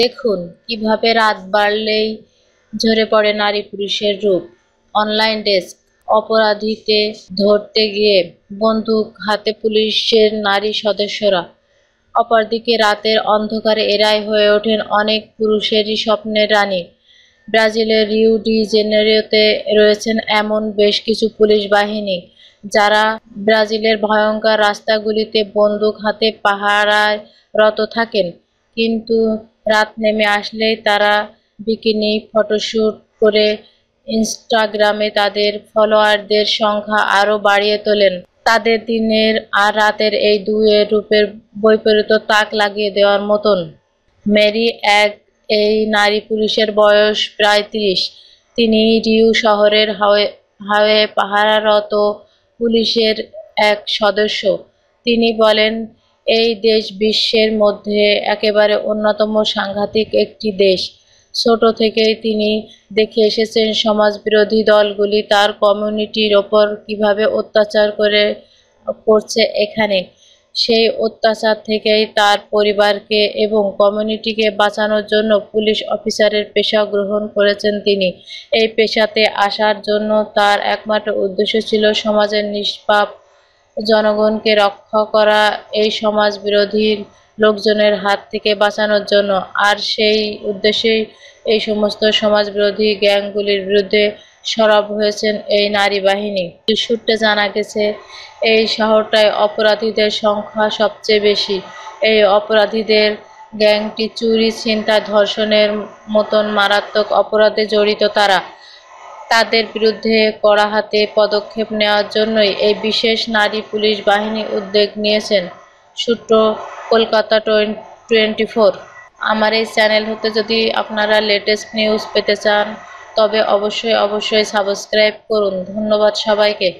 দেখুন কিভাবে রাত বাড়লেই ঝরে পড়ে নারী পুরুষের রূপ অনলাইন ডেস্ক অপরাধীকে ধরতে গিয়ে বন্দুক হাতে পুলিশের নারী সদস্যরা অপরদিকে রাতের অন্ধকারে এরাই হয়ে ওঠেন অনেক পুরুষেরই স্বপ্নের রানী ব্রাজিলের রিউ ডি জেনারিওতে রয়েছেন এমন বেশ কিছু পুলিশ বাহিনী যারা ব্রাজিলের ভয়ঙ্কর রাস্তাগুলিতে বন্দুক হাতে পাহারায় রত থাকেন কিন্তু রাত নেমে আসলেই তারা বিকিনি ফটোশ্যুট করে ইনস্টাগ্রামে তাদের ফলোয়ারদের সংখ্যা আরও বাড়িয়ে তোলেন তাদের দিনের আর রাতের এই দুয়ে রূপের বৈপরীত তাক লাগিয়ে দেওয়ার মতন মেরি এক এই নারী পুরুষের বয়স প্রায় তিরিশ তিনি রিউ শহরের হাওয়ে হাওয়ে পাহারারত পুলিশের এক সদস্য তিনি বলেন এই দেশ বিশ্বের মধ্যে একেবারে অন্যতম সাংঘাতিক একটি দেশ ছোট থেকেই তিনি দেখে এসেছেন সমাজ বিরোধী দলগুলি তার কমিউনিটির ওপর কিভাবে অত্যাচার করে করছে এখানে সেই অত্যাচার থেকেই তার পরিবারকে এবং কমিউনিটিকে বাঁচানোর জন্য পুলিশ অফিসারের পেশা গ্রহণ করেছেন তিনি এই পেশাতে আসার জন্য তার একমাত্র উদ্দেশ্য ছিল সমাজের নিষ্পাপ জনগণকে রক্ষা করা এই সমাজ বিরোধী লোকজনের হাত থেকে বাঁচানোর জন্য আর সেই উদ্দেশ্যেই এই সমস্ত সমাজ বিরোধী গ্যাংগুলির বিরুদ্ধে সরব হয়েছেন এই নারী বাহিনী সূত্রে জানা গেছে এই শহরটায় অপরাধীদের সংখ্যা সবচেয়ে বেশি এই অপরাধীদের গ্যাংটি চুরি চিন্তা ধর্ষণের মতন মারাত্মক অপরাধে জড়িত তারা তাদের বিরুদ্ধে কড়া হাতে পদক্ষেপ নেওয়ার জন্যই এই বিশেষ নারী পুলিশ বাহিনী উদ্যোগ নিয়েছেন সূত্র কলকাতা টোয়েন্টি ফোর আমার এই চ্যানেল হতে যদি আপনারা লেটেস্ট নিউজ পেতে চান তবে অবশ্যই অবশ্যই সাবস্ক্রাইব করুন ধন্যবাদ সবাইকে